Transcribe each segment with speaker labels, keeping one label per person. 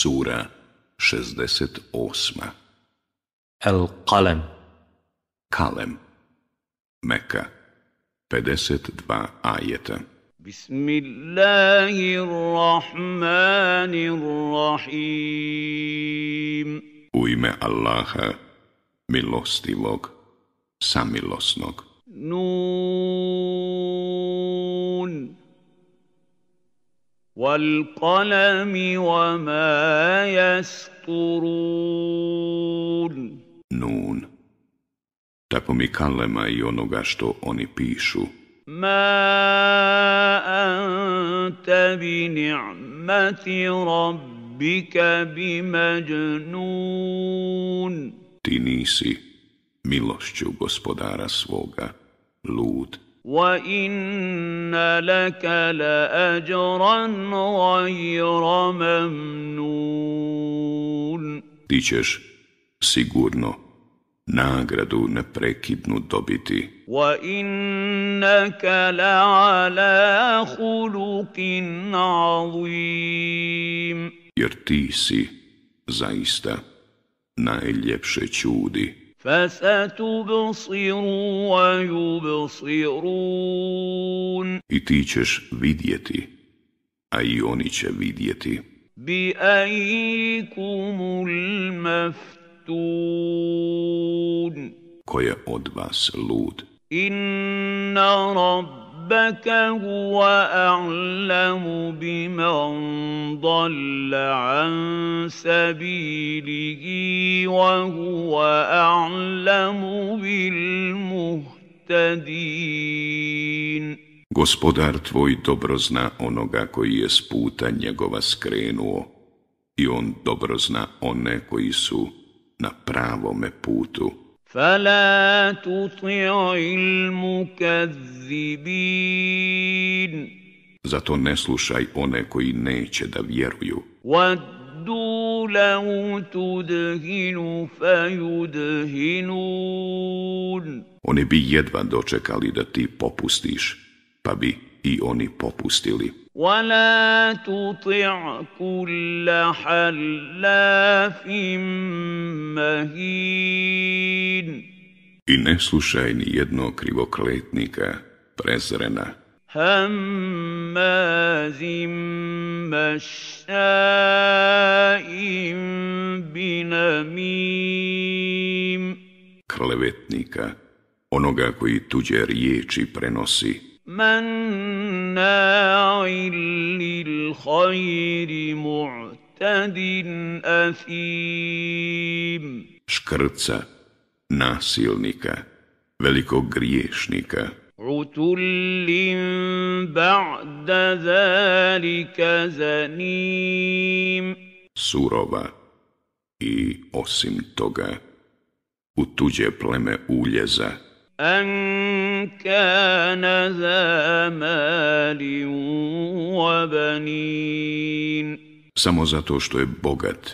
Speaker 1: Sura 68. Al-Qalem Kalem Meka 52
Speaker 2: ajeta Bismillahirrahmanirrahim U ime Allaha,
Speaker 1: milostivog, samilosnog. Nuuu
Speaker 2: Nun, te يسطرون نون
Speaker 1: Tako mi kalema i onoga što oni pišu.
Speaker 2: Ma anta bi ni'mati rabbika bi majnun.
Speaker 1: Ti nisi milošću gospodara svoga,
Speaker 2: lud. وَإِنَّ لَكَ لَأَجْرًا غَيْرَ ممنون
Speaker 1: Ti ćeš sigurno nagradu neprekidnu
Speaker 2: dobiti. Wa innaka خُلُقٍ khuluqin
Speaker 1: Jer ti si zaista najljepše čudi
Speaker 2: šta je ubeo si i umu a i ubeo
Speaker 1: i ti vidjeti a i oni će vidjeti
Speaker 2: bi a i kumu tko je od vas lud i رَبَّكَ هُوَ أَعْلَمُ بمن ضَلَّ عن سَبِيلِهِ وَهُوَ أَعْلَمُ بِالْمُهْتَدِينَ
Speaker 1: Gospodar tvoj dobro zna onoga koji je s puta njegova skrenuo i on dobro zna one koji su na pravome putu.
Speaker 2: فلا تطع المكذبين
Speaker 1: Zato ne slušaj one koji neće da vjeruju. Oni bi jedva dočekali da ti popustiš, pa bi i oni popustili.
Speaker 2: ولا تطع كل حلاف مهين
Speaker 1: I ne slušaj ni jednog krivokletnika, prezrena.
Speaker 2: Hammazim mašaim
Speaker 1: binamim. Klevetnika, onoga koji tuđe riječi prenosi.
Speaker 2: Man nao i hoi ili i
Speaker 1: škrca nasilnika velikog griješnika
Speaker 2: u bada zalika za nim.
Speaker 1: suroba i osim toga u tuđe pleme uljeza
Speaker 2: أن كان ذا مال وبنين
Speaker 1: Samo zato što je bogat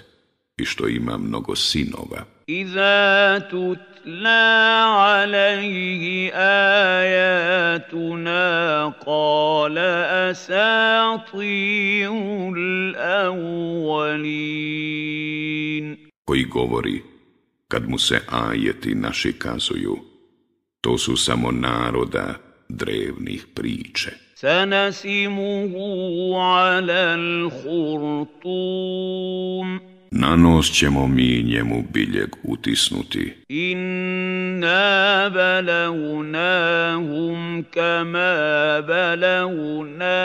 Speaker 1: i što ima mnogo sinova.
Speaker 2: Iza tutla alaihi ajatuna kala asatirul awalin.
Speaker 1: Koji govori, kad mu se ajeti naši kazuju, to su samo naroda drevnih priče.
Speaker 2: Sanasimuhu alal hurtum.
Speaker 1: Na nos ćemo mi njemu biljeg utisnuti.
Speaker 2: Inna balavunahum kama balavuna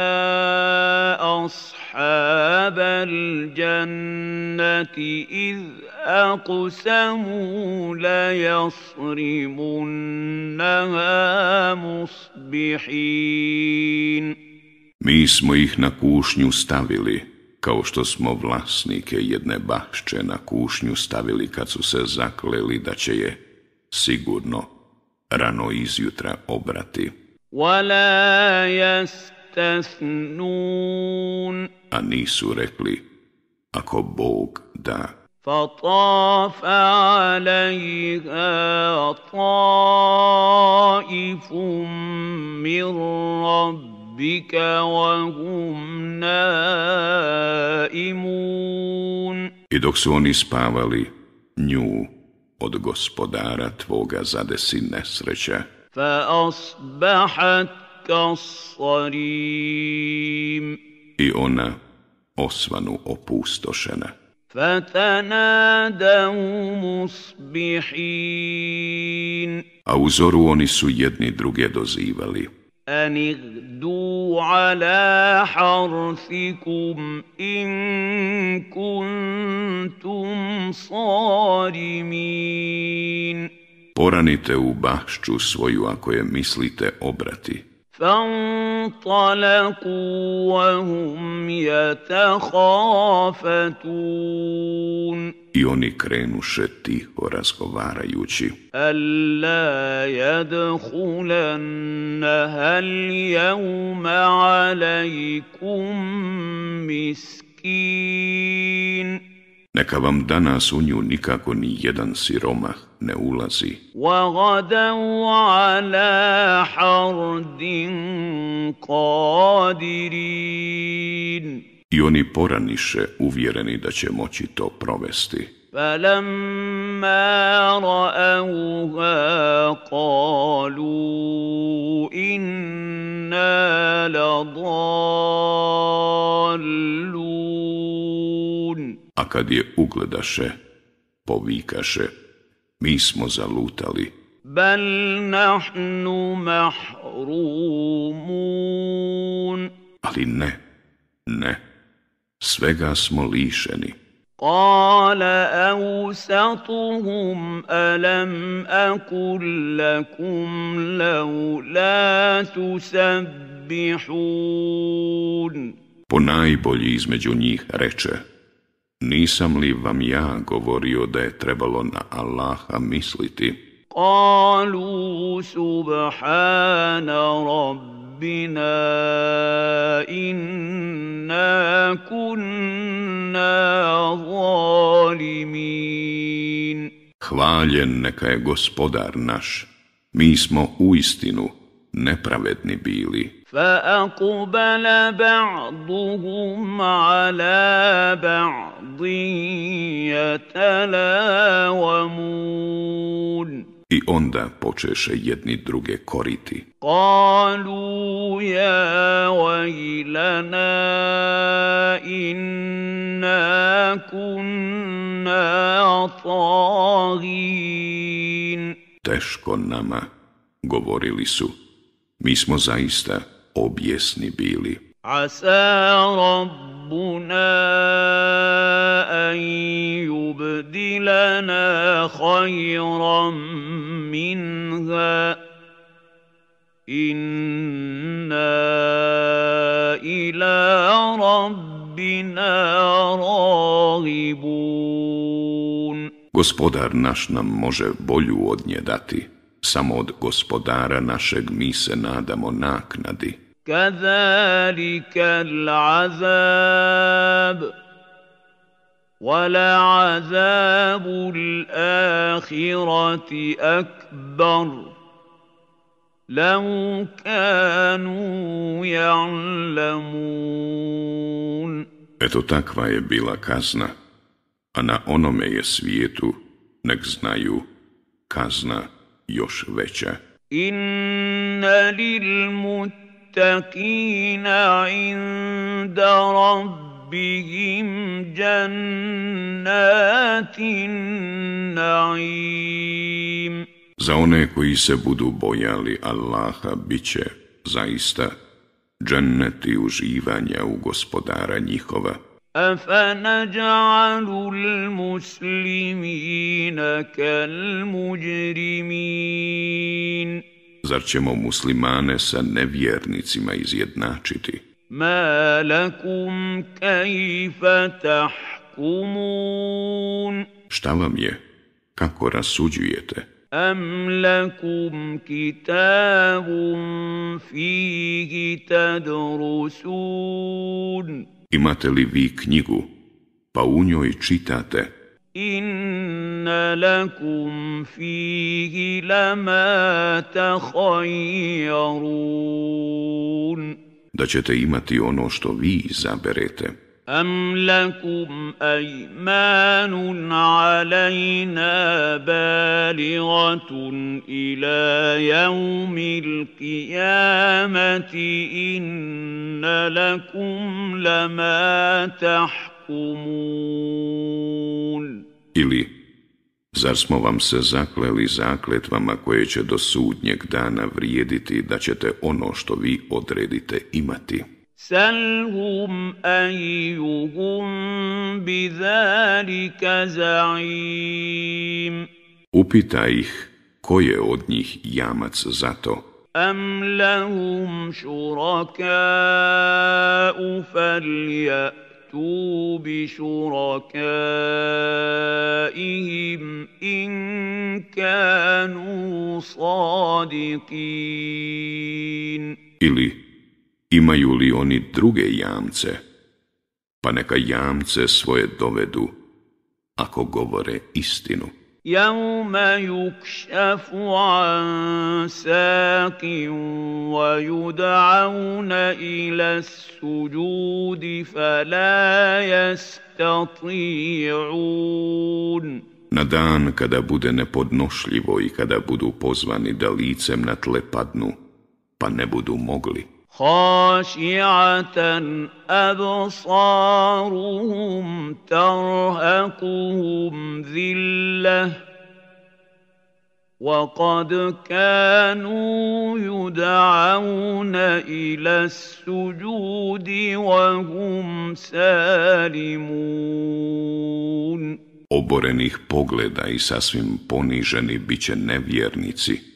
Speaker 2: ashabal jannati iz أقسموا ليصرمنها مصبحين
Speaker 1: Mi smo ih na kušnju stavili, kao što smo vlasnike jedne bašče na kušnju stavili kad su se zakleli da će je sigurno rano izjutra obrati. A nisu rekli, ako
Speaker 2: Bog da, فطاف عليها طائف من ربك وهم نائمون
Speaker 1: I dok su oni spavali, nju od gospodara tvoga zadesi nesreća.
Speaker 2: فأصبحت كالصريم
Speaker 1: I ona osvanu opustošena. A u zoru oni su jedni druge dozivali. Poranite u bašću svoju, ako je mislite obrati.
Speaker 2: فانطلقوا وهم يتخافتون
Speaker 1: I oni krenuše tiho razgovarajući.
Speaker 2: Alla yadkhulanna hal yawma alaykum
Speaker 1: miskin. neka vam danas u nju nikako ni jedan siromah ne ulazi. I oni poraniše uvjereni da će moći to provesti. A kad je ugledaše, povikaše, mi smo zalutali.
Speaker 2: Bel nahnu mahrumun.
Speaker 1: Ali ne, ne, svega smo lišeni. Po najbolji između njih reče, nisam li vam ja govorio da je trebalo na Allaha misliti?
Speaker 2: Kalu subhana rabbina inna kunna
Speaker 1: Hvaljen neka je gospodar naš, mi smo u istinu nepravedni bili.
Speaker 2: فأقبل بعضهم على wa mun.
Speaker 1: I onda počeše jedni druge koriti.
Speaker 2: Kalu ja vajlana inna kunna tagin.
Speaker 1: Teško nama, govorili su, mi smo zaista objesni bili.
Speaker 2: Asa rabbuna an yubdilana khayran minha inna ila rabbina
Speaker 1: ragibun. Gospodar naš nam može bolju od nje dati samo od gospodara našeg mi se nadamo naknadi.
Speaker 2: wala azabu l'ahirati akbar, lau kanu ja'lamun.
Speaker 1: Eto takva je bila kazna, a na onome je svijetu, nek znaju, kazna još veća.
Speaker 2: Inna lil muttaqina inda rabbihim jannatin naim.
Speaker 1: Za one koji se budu bojali Allaha biće zaista dženneti uživanja u gospodara njihova.
Speaker 2: أفنجعل المسلمين كالمجرمين
Speaker 1: Zar ćemo muslimane sa nevjernicima izjednačiti?
Speaker 2: Ma lakum kajfa tahkumun
Speaker 1: Šta vam je? Kako rasuđujete?
Speaker 2: Am lakum kitabun fihi tadrusun
Speaker 1: Imate li vi knjigu, pa
Speaker 2: u njoj čitate? Inna lakum fihi
Speaker 1: Da ćete imati ono što vi zaberete.
Speaker 2: أَمْ لَكُمْ أَيْمَانٌ عَلَيْنَا بَالِغَةٌ إِلَى يَوْمِ الْقِيَامَةِ إِنَّ لَكُمْ لَمَا تَحْكُمُونَ
Speaker 1: Ili, zar smo vam se zakleli zakletvama koje će do sudnjeg dana vrijediti da ćete ono što vi odredite imati?
Speaker 2: سلهم أيهم بذلك زعيم
Speaker 1: Upitaj ih, ko je od njih jamac za to?
Speaker 2: أَمْ لَهُمْ شُرَكَاءُ فَلْيَأْتُوا بِشُرَكَائِهِمْ إِنْ كَانُوا صَادِقِينَ
Speaker 1: Ili imaju li oni druge jamce, pa neka jamce svoje dovedu, ako govore istinu.
Speaker 2: يوم يكشف wa ساق
Speaker 1: Na dan kada bude nepodnošljivo i kada budu pozvani da licem na tle padnu, pa ne budu mogli.
Speaker 2: خاشعة أبصارهم ترهقهم ذلة وقد كانوا يدعون إلى السجود وهم سالمون
Speaker 1: Oborenih pogleda i sasvim poniženi bit će nevjernici.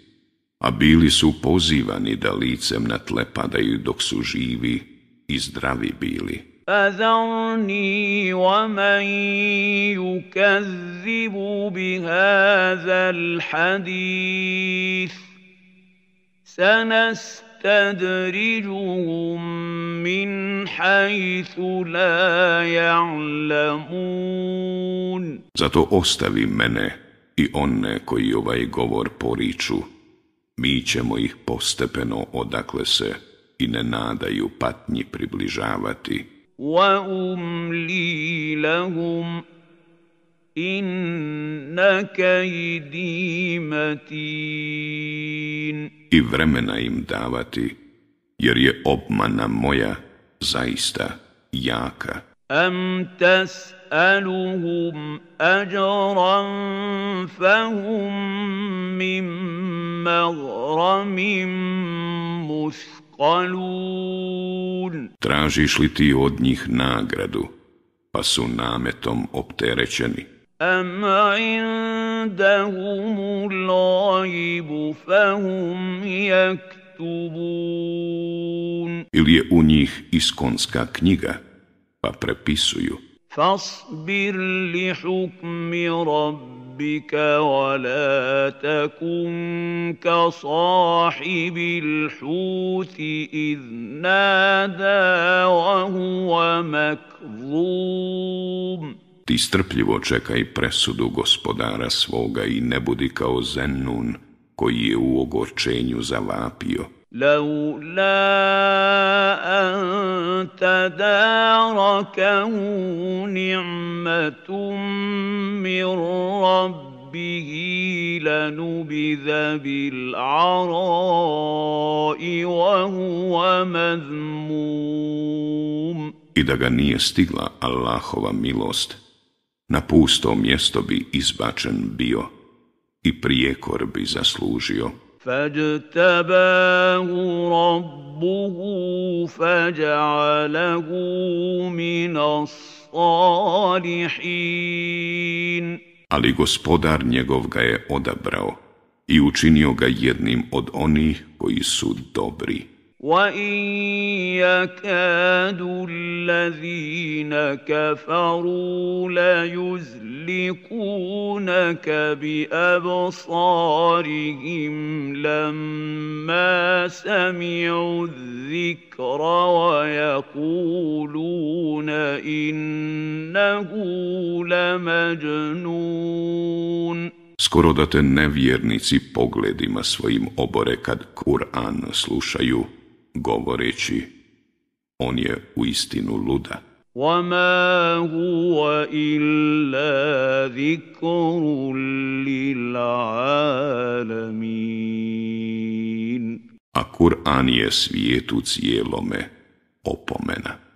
Speaker 1: a bili su pozivani da licem na tle padaju dok su živi i zdravi bili.
Speaker 2: فذرني ومن يكذب بهذا الحديث سنستدرجهم من حيث لا يعلمون
Speaker 1: Zato ostavi mene i one koji ovaj govor poriču mi ćemo ih postepeno odakle se i ne
Speaker 2: nadaju patnji približavati. Wa umli lahum I
Speaker 1: vremena im davati, jer je obmana moja zaista
Speaker 2: jaka. Am tas تسألهم أجرا فهم من مغرم
Speaker 1: مثقلون Tražiš li ti od njih nagradu, pa su nametom opterećeni?
Speaker 2: أم عندهم الغيب فهم يكتبون
Speaker 1: Ili je u njih iskonska knjiga, pa prepisuju.
Speaker 2: فاصبر لحكم ربك ولا تكن كصاحب الحوت اذ نادى وهو مكظوم
Speaker 1: Ti strpljivo čekaj presudu gospodara svoga i ne budi kao Zennun koji je u ogorčenju zavapio.
Speaker 2: لولا أن تداركه نعمة من ربه لنبذ بالعراء وهو مذموم
Speaker 1: I da ga nije stigla Allahova milost, na pusto mjesto bi izbačen bio i prijekor bi zaslužio.
Speaker 2: فاجتباه ربه فجعله من الصالحين
Speaker 1: Ali gospodar njegov ga je odabrao i učinio ga jednim od onih koji su dobri.
Speaker 2: وان يكاد الذين كفروا ليزلقونك بابصارهم لما سمعوا الذكر ويقولون
Speaker 1: انه لمجنون Skoro da te nevjernici pogledima svojim obore kad Kur'an slušaju, govoreći On je u istinu luda. A Kur'an je svijetu cijelome opomena.